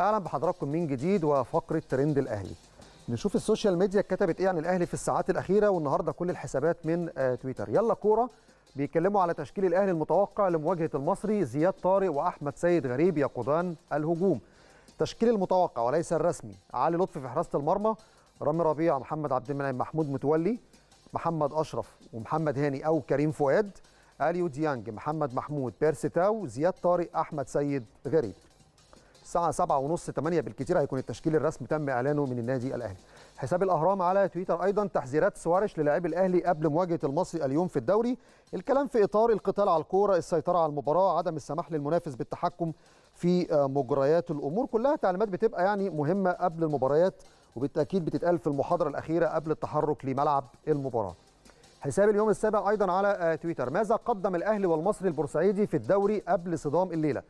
اهلا بحضراتكم من جديد وفقره ترند الاهلي نشوف السوشيال ميديا كتبت ايه عن الاهلي في الساعات الاخيره والنهارده كل الحسابات من آه، تويتر يلا كوره بيتكلموا على تشكيل الاهلي المتوقع لمواجهه المصري زياد طارق واحمد سيد غريب يقودان الهجوم تشكيل المتوقع وليس الرسمي علي لطفي في حراسه المرمى رامي ربيع محمد عبد المنعم محمود متولي محمد اشرف ومحمد هاني او كريم فؤاد اليو ديانج محمد محمود بيرسي تاو زياد طارق احمد سيد غريب الساعه 7:30 8 بالكثير هيكون التشكيل الرسمي تم اعلانه من النادي الاهلي حساب الاهرام على تويتر ايضا تحذيرات سوارش للاعبي الاهلي قبل مواجهه المصري اليوم في الدوري الكلام في اطار القتال على الكوره السيطره على المباراه عدم السماح للمنافس بالتحكم في آه، مجريات الامور كلها تعليمات بتبقى يعني مهمه قبل المباريات وبالتاكيد بتتقال في المحاضره الاخيره قبل التحرك لملعب المباراه حساب اليوم السابع ايضا على آه، تويتر ماذا قدم الاهلي والمصري البورسعيدي في الدوري قبل صدام الليله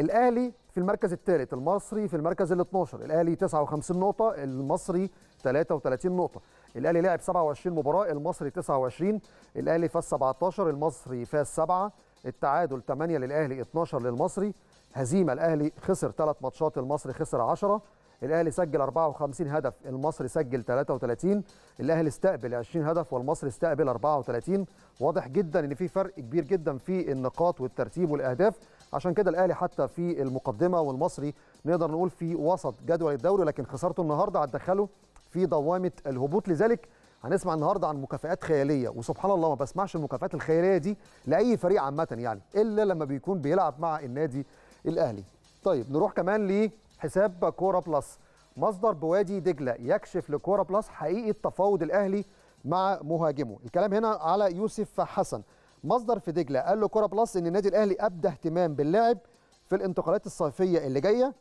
الاهلي في المركز الثالث المصري في المركز ال 12 الاهلي 59 نقطه المصري 33 نقطه الاهلي لعب 27 مباراه المصري 29 الاهلي فاز 17 المصري فاز 7 التعادل 8 للاهلي 12 للمصري هزيمه الاهلي خسر 3 ماتشات المصري خسر 10 الاهلي سجل 54 هدف المصري سجل 33 الاهلي استقبل 20 هدف والمصري استقبل 34 واضح جدا ان في فرق كبير جدا في النقاط والترتيب والاهداف عشان كده الاهلي حتى في المقدمه والمصري نقدر نقول في وسط جدول الدوري لكن خسارته النهارده هتدخله في دوامه الهبوط لذلك هنسمع النهارده عن مكافآت خياليه وسبحان الله ما بسمعش المكافآت الخياليه دي لاي فريق عامه يعني الا لما بيكون بيلعب مع النادي الاهلي طيب نروح كمان لحساب كوره بلس مصدر بوادي دجله يكشف لكوره بلس حقيقه تفاوض الاهلي مع مهاجمه الكلام هنا على يوسف حسن مصدر في دجله قال له كوره بلس ان النادي الاهلي ابدى اهتمام باللاعب في الانتقالات الصيفيه اللي جايه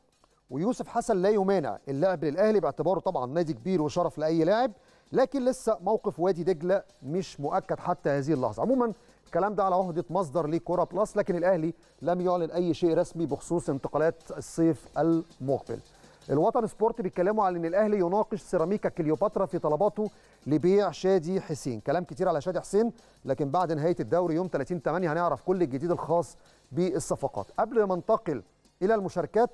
ويوسف حسن لا يمانع اللعب للاهلي باعتباره طبعا نادي كبير وشرف لاي لاعب لكن لسه موقف وادي دجله مش مؤكد حتى هذه اللحظه عموما الكلام ده على عهده مصدر لكوره بلس لكن الاهلي لم يعلن اي شيء رسمي بخصوص انتقالات الصيف المقبل الوطن سبورت بيتكلموا على ان الاهلي يناقش سيراميكا كليوباترا في طلباته لبيع شادي حسين كلام كتير على شادي حسين لكن بعد نهايه الدوري يوم 30 8 هنعرف كل الجديد الخاص بالصفقات قبل ما ننتقل الى المشاركات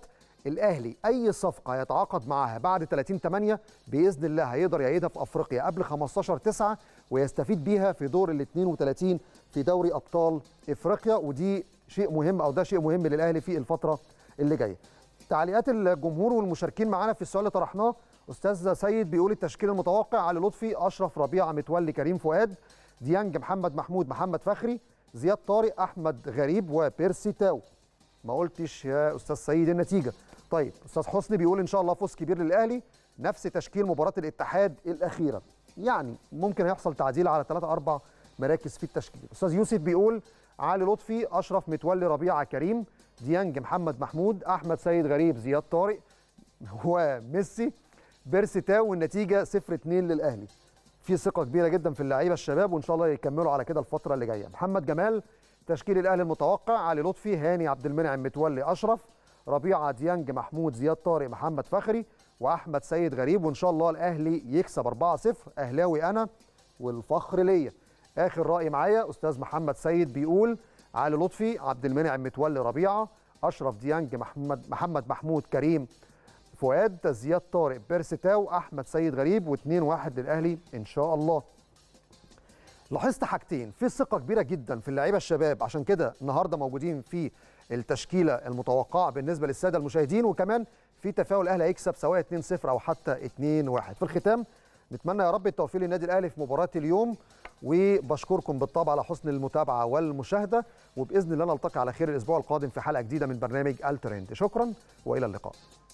الاهلي اي صفقه يتعاقد معها بعد 30 8 باذن الله هيقدر يعيدها في افريقيا قبل 15 9 ويستفيد بيها في دور ال 32 في دوري ابطال افريقيا ودي شيء مهم او ده شيء مهم للاهلي في الفتره اللي جايه تعليقات الجمهور والمشاركين معانا في السؤال اللي طرحناه استاذ سيد بيقول التشكيل المتوقع علي لطفي اشرف ربيعه متولي كريم فؤاد ديانج محمد محمود محمد فخري زياد طارق احمد غريب وبيرسي تاو ما قلتش يا استاذ سيد النتيجه طيب استاذ حسني بيقول ان شاء الله فوز كبير للاهلي نفس تشكيل مباراه الاتحاد الاخيره يعني ممكن هيحصل تعديل على 3 4 مراكز في التشكيل استاذ يوسف بيقول علي لطفي اشرف متولي ربيعه كريم ديانج محمد محمود احمد سيد غريب زياد طارق وميسي بيرسي تاو والنتيجه 0 2 للاهلي في ثقه كبيره جدا في اللعيبه الشباب وان شاء الله يكملوا على كده الفتره اللي جايه محمد جمال تشكيل الاهلي المتوقع علي لطفي هاني عبد المنعم متولي اشرف ربيعه ديانج محمود زياد طارق محمد فخري واحمد سيد غريب وان شاء الله الاهلي يكسب 4-0 اهلاوي انا والفخر ليا اخر راي معايا استاذ محمد سيد بيقول علي لطفي عبد المنعم متولي ربيعه اشرف ديانج محمد محمد محمود كريم فؤاد زياد طارق بيرسيتاو احمد سيد غريب و2-1 للاهلي ان شاء الله لاحظت حاجتين في ثقه كبيره جدا في اللعيبه الشباب عشان كده النهارده موجودين في التشكيله المتوقعه بالنسبه للساده المشاهدين وكمان في تفاؤل الاهلي هيكسب سواء 2-0 او حتى 2-1 في الختام نتمنى يا رب التوفيق للنادي الاهلي في مباراه اليوم وبشكركم بالطبع على حسن المتابعه والمشاهده وباذن الله نلتقي على خير الاسبوع القادم في حلقه جديده من برنامج الترند شكرا والى اللقاء